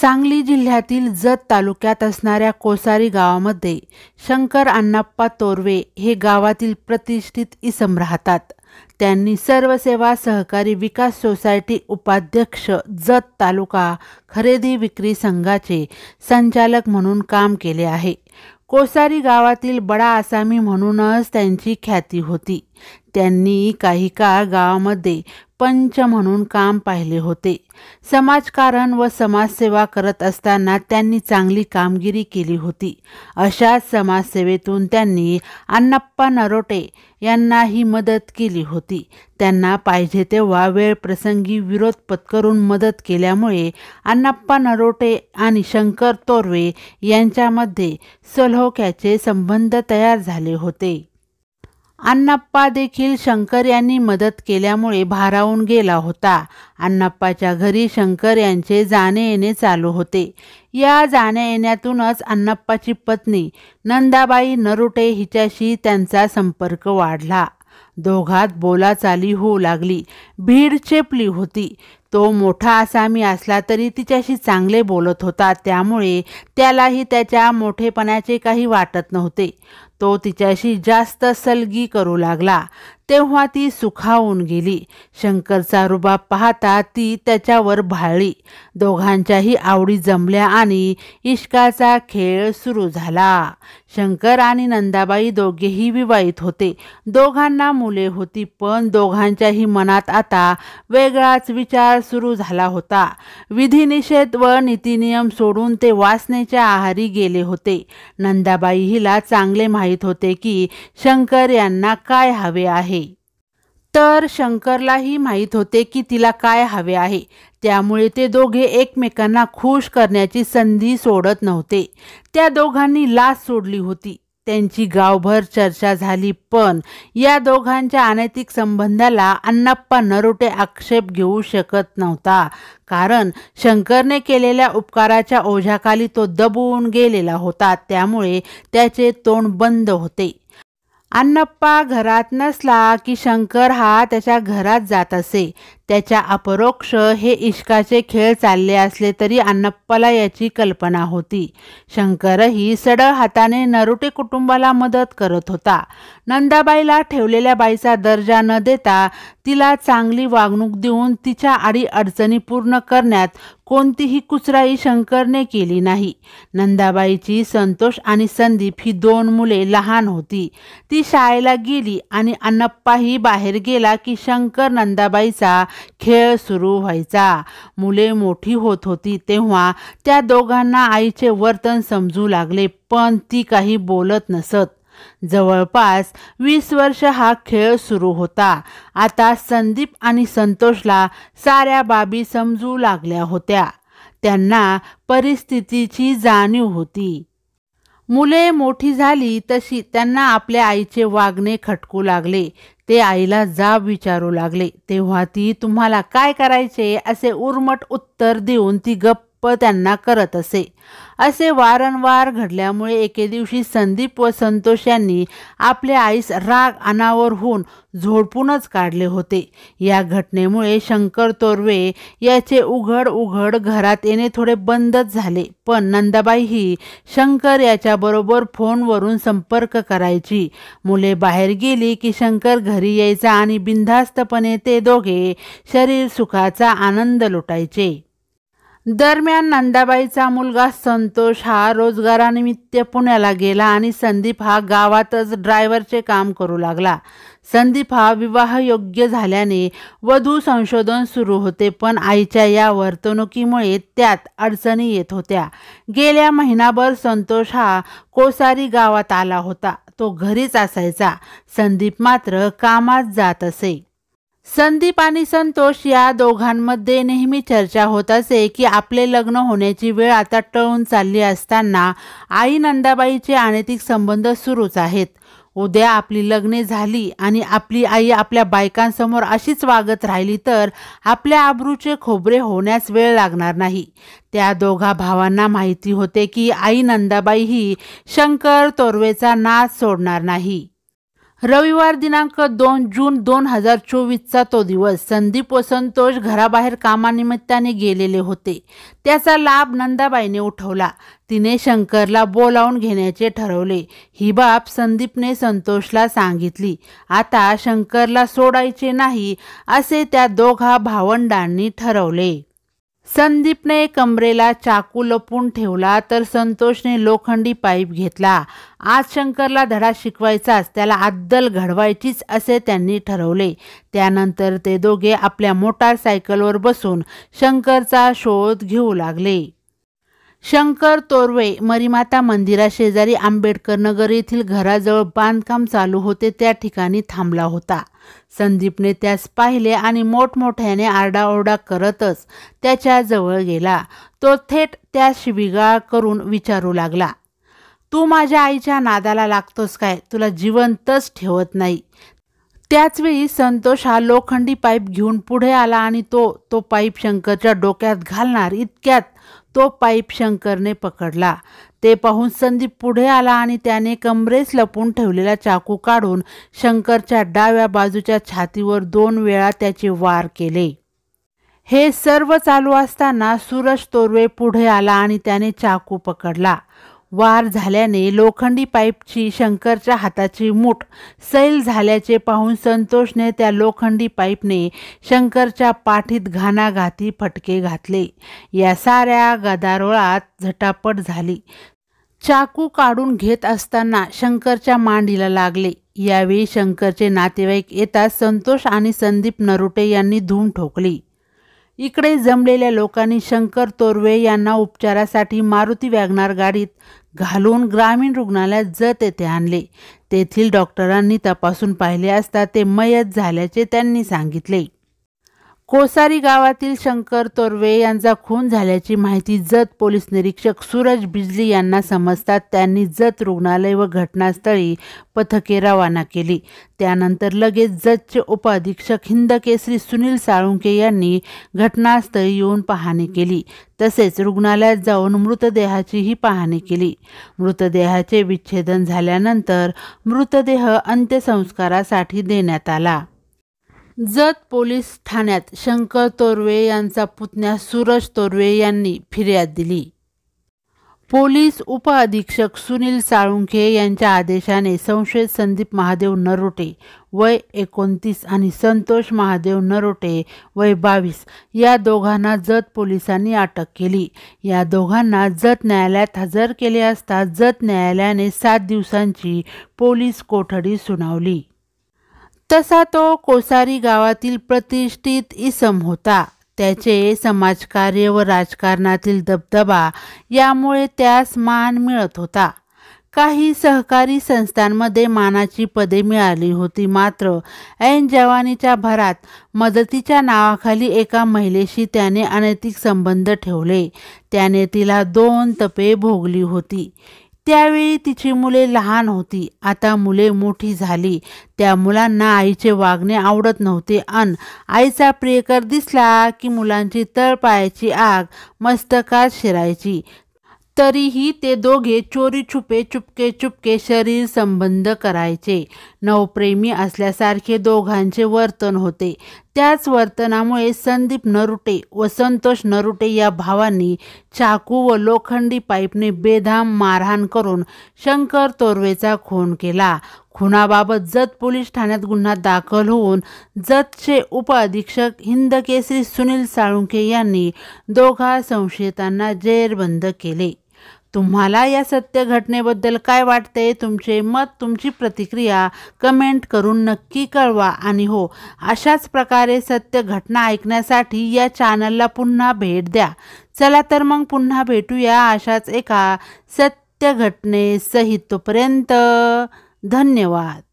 सांगली जिल्ह्यातील जत तालुक्यात असणाऱ्या कोसारी गावामध्ये शंकर अण्णाप्पा तोरवे हे गावातील प्रतिष्ठित इसम राहतात त्यांनी सर्वसेवा सहकारी विकास सोसायटी उपाध्यक्ष जत तालुका खरेदी विक्री संघाचे संचालक म्हणून काम केले आहे कोसारी गावातील बडा आसामी म्हणूनच त्यांची ख्याती होती त्यांनी काही काळ गावामध्ये पंच म्हणून काम पाहिले होते समाजकारण व समाजसेवा करत असताना त्यांनी चांगली कामगिरी केली होती अशा समाजसेवेतून त्यांनी अण्णाप्पा नरोटे यांनाही मदत केली होती त्यांना पाहिजे तेव्हा वेळ प्रसंगी विरोध पत्करून मदत केल्यामुळे अण्णाप्पा नरोटे आणि शंकर तोरवे यांच्यामध्ये सलोख्याचे संबंध तयार झाले होते अण्णाप्पा देखील शंकर यांनी मदत केल्यामुळे भारावून गेला होता अण्णाप्पाच्या घरी शंकर यांचे जाणे येणे चालू होते या जाण्या येण्यातूनच अण्णाप्पाची पत्नी नंदाबाई नरुटे हिच्याशी त्यांचा संपर्क वाढला दोघात बोलाचाली होऊ लागली भीड चेपली होती तो मोठा आसामी असला तरी तिच्याशी चांगले बोलत होता त्यामुळे त्यालाही त्याच्या मोठेपणाचे काही वाटत नव्हते तो तिच्याशी जास्त सलगी करू लागला तेव्हा ती सुखावून गेली शंकरचा रुबाब पाहता ती त्याच्यावर भाळली दोघांच्याही आवडी जमल्या आणि इश्काचा खेळ सुरू झाला शंकर आणि नंदाबाई दोघेही विवाहित होते दोघांना मुले होती पण दोघांच्याही मनात आता वेगळाच विचार सुरू झाला होता विधिनिषेध व नीतिनियम सोडून ते वासनेच्या आहारी गेले होते नंदाबाई हिला चांगले माहीत होते की शंकर यांना काय हवे आहे तर शंकरलाही माहीत होते की तिला काय हवे आहे त्यामुळे ते दोघे एकमेकांना खुश करण्याची संधी सोडत नव्हते त्या दोघांनी लाच सोडली होती त्यांची गावभर चर्चा झाली पण या दोघांच्या अनैतिक संबंधाला अण्णाप्पा नरोटे आक्षेप घेऊ शकत नव्हता कारण शंकरने केलेल्या उपकाराच्या ओझ्याखाली तो दबून गेलेला होता त्यामुळे त्याचे तोंड बंद होते अन्नप्पा घरात नसला की शंकर हा त्याच्या घरात जात असे त्याच्या अपरोक्ष हे इश्काचे खेळ चालले असले तरी अन्नप्पाला याची कल्पना होती शंकरही सडळ हाताने नरुटे कुटुंबाला मदत करत होता नंदाबाईला ठेवलेल्या बाईचा दर्जा न देता तिला चांगली वागणूक देऊन तिच्या आडी अडचणी पूर्ण करण्यात कोणतीही कुचराई शंकरने केली नाही नंदाबाईची संतोष आणि संदीप ही दोन मुले लहान होती ती शाळेला गेली आणि अन्नप्पाही बाहेर गेला की शंकर नंदाबाईचा खेळ सुरू व्हायचा मुले मोठी होत होती तेव्हा त्या दोघांना आईचे वर्तन समजू लागले पण ती काही बोलत नसत जवळपास वीस वर्ष हा खेळ सुरू होता आता संदीप आणि संतोषला साऱ्या बाबी समजू लागल्या होत्या त्यांना परिस्थितीची जाणीव होती मुले मोठी झाली तशी त्यांना आपल्या आईचे वागणे खटकू लागले ते आईला जाब विचारू लागले तेव्हा ती तुम्हाला काय करायचे असे उर्मट उत्तर देऊन ती गप्प व त्यांना करत असे असे वारंवार घडल्यामुळे एके दिवशी संदीप व संतोष यांनी आपल्या आईस राग अनावर होऊन झोडपूनच काढले होते या घटनेमुळे शंकर तोरवे याचे उघड उघड घरात येणे थोडे बंदच झाले पण नंदाबाई ही शंकर याच्याबरोबर फोनवरून संपर्क करायची मुले बाहेर गेली की शंकर घरी यायचा आणि बिनधास्तपणे ते दोघे शरीर सुखाचा आनंद लुटायचे दरम्यान नंदाबाईचा मुलगा संतोष हा रोजगारानिमित्त पुण्याला गेला आणि संदीप हा गावातच ड्रायव्हरचे काम करू लागला संदीप हा विवाह योग्य झाल्याने वधू संशोधन सुरू होते पण आईच्या या वर्तणुकीमुळे त्यात अडचणी येत होत्या गेल्या महिनाभर संतोष हा कोसारी गावात आला होता तो घरीच असायचा संदीप मात्र कामात जात असे संदीप आणि संतोष या दोघांमध्ये नेहमी चर्चा होत असे की आपले लग्न होण्याची वेळ आता टळून चालली असताना आई नंदाबाईचे अनैतिक संबंध सुरूच आहेत उद्या आपली लग्ने झाली आणि आपली आई आपल्या बायकांसमोर अशीच वागत राहिली तर आपल्या आबरूचे खोबरे होण्यास वेळ लागणार नाही त्या दोघा भावांना माहिती होते की आई नंदाबाई ही शंकर तोरवेचा नाच सोडणार नाही रविवार दिनांक दोन जून दोन हजार चोवीसचा तो दिवस संदीप व संतोष घराबाहेर कामानिमित्ताने गेलेले होते त्याचा लाभ नंदाबाईने उठवला तिने शंकरला बोलावून घेण्याचे ठरवले ही बाब संदीपने संतोषला सांगितली आता शंकरला सोडायचे नाही असे त्या दोघा भावंडांनी ठरवले संदीपने कमरेला चाकू लपून ठेवला तर संतोषने लोखंडी पाईप घेतला आज शंकरला धडा शिकवायचाच त्याला अद्दल घडवायचीच असे त्यांनी ठरवले त्यानंतर ते दोघे आपल्या मोटारसायकलवर बसून शंकरचा शोध घेऊ लागले शंकर तोरवे मरीमाता मंदिराशेजारी आंबेडकर नगर येथील घराजवळ बांधकाम चालू होते त्या ठिकाणी थांबला होता संदीपने त्यास पाहिले आणि मोठमोठ्याने आरडाओरडा करतच त्याच्याजवळ गेला तो थेट त्या शिबिगाळ करून विचारू लागला तू माझ्या आईच्या नादाला लागतोस काय तुला जिवंतच ठेवत नाही त्याचवेळी संतोष हा लोखंडी पाईप घेऊन पुढे आला आणि तो तो पाईप शंकरच्या डोक्यात घालणार इतक्यात तो पाईप शंकरने पकडला ते पाहून संदीप पुढे आला आणि त्याने कमरेस लपून ठेवलेला चाकू काढून शंकरच्या डाव्या बाजूच्या छातीवर दोन वेळा त्याचे वार केले हे सर्व चालू असताना सूरज तोरवे पुढे आला आणि त्याने चाकू पकडला वार झाल्याने लोखंडी पाईपची शंकरच्या हाताची मूठ सैल झाल्याचे पाहून संतोषने त्या लोखंडी पाईपने शंकरच्या पाठीत घाणाघाती फटके घातले या साऱ्या गदारोळात झटापट झाली चाकू काढून घेत असताना शंकरच्या मांडीला लागले यावेळी शंकरचे नातेवाईक येतात संतोष आणि संदीप नरुटे यांनी धूम ठोकली इकडे जमलेल्या लोकांनी शंकर तोरवे यांना उपचारासाठी मारुती वॅगनार गाडीत घालून ग्रामीण रुग्णालयात जत येथे आणले तेथील डॉक्टरांनी तपासून पाहिले असता ते मयत झाल्याचे त्यांनी सांगितले कोसारी गावातील शंकर तोरवे यांचा खून झाल्याची माहिती जत पोलीस निरीक्षक सूरज बिजली यांना समजतात त्यांनी जत रुग्णालय व घटनास्थळी पथके रवाना केली त्यानंतर लगेच जतचे उपअधीक्षक केसरी सुनील साळुंके यांनी घटनास्थळी येऊन पाहणी केली तसेच रुग्णालयात जाऊन मृतदेहाचीही पाहणी केली मृतदेहाचे विच्छेदन झाल्यानंतर मृतदेह अंत्यसंस्कारासाठी देण्यात आला जत पोलीस ठाण्यात शंकर तोरवे यांचा पुतण्या सूरज तोरवे यांनी फिर्याद दिली पोलीस उपअधीक्षक सुनील साळुंखे यांच्या आदेशाने संशयित संदीप महादेव नरोटे वय एकोणतीस आणि संतोष महादेव नरोटे वय बावीस या दोघांना जत पोलिसांनी अटक केली या दोघांना जत न्यायालयात हजर केले असता जत न्यायालयाने सात दिवसांची पोलीस कोठडी सुनावली तसा तो कोसारी गावातील प्रतिष्ठित इसम होता त्याचे समाजकार्य व राजकारणातील दबदबा यामुळे त्यास मान मिळत होता काही सहकारी संस्थांमध्ये मानाची पदे मिळाली होती मात्र ऐन जवानीच्या भरात मदतीच्या नावाखाली एका महिलेशी त्याने अनैतिक संबंध ठेवले त्याने तिला दोन तपे भोगली होती त्यावेळी तिची मुले लहान होती आता मुले मोठी झाली त्या मुलांना आईचे वागणे आवडत नव्हते अन आईचा प्रियकर दिसला की मुलांची तळपायाची आग मस्तकात शिरायची तरीही ते दोघे चोरी छुपे चुपके चुपके शरीर संबंध करायचे नवप्रेमी असल्यासारखे दोघांचे वर्तन होते त्याच वर्तनामुळे संदीप नरुटे व संतोष नरुटे या भावांनी चाकू व लोखंडी पाईपने बेधाम मारहाण करून शंकर तोरवेचा खून केला खुनाबाबत जत पोलीस ठाण्यात गुन्हा दाखल होऊन जतचे उपअधीक्षक हिंदकेसरी सुनील साळुंके यांनी दोघा संशयितांना जेरबंद केले तुम्हाला या सत्य घटनेबद्दल काय वाटते तुमचे मत तुमची प्रतिक्रिया कमेंट करून नक्की कळवा आणि हो अशाच प्रकारे सत्य घटना ऐकण्यासाठी या चॅनलला पुन्हा भेट द्या चला तर मग पुन्हा भेटूया अशाच एका सत्य घटनेसहित तोपर्यंत धन्यवाद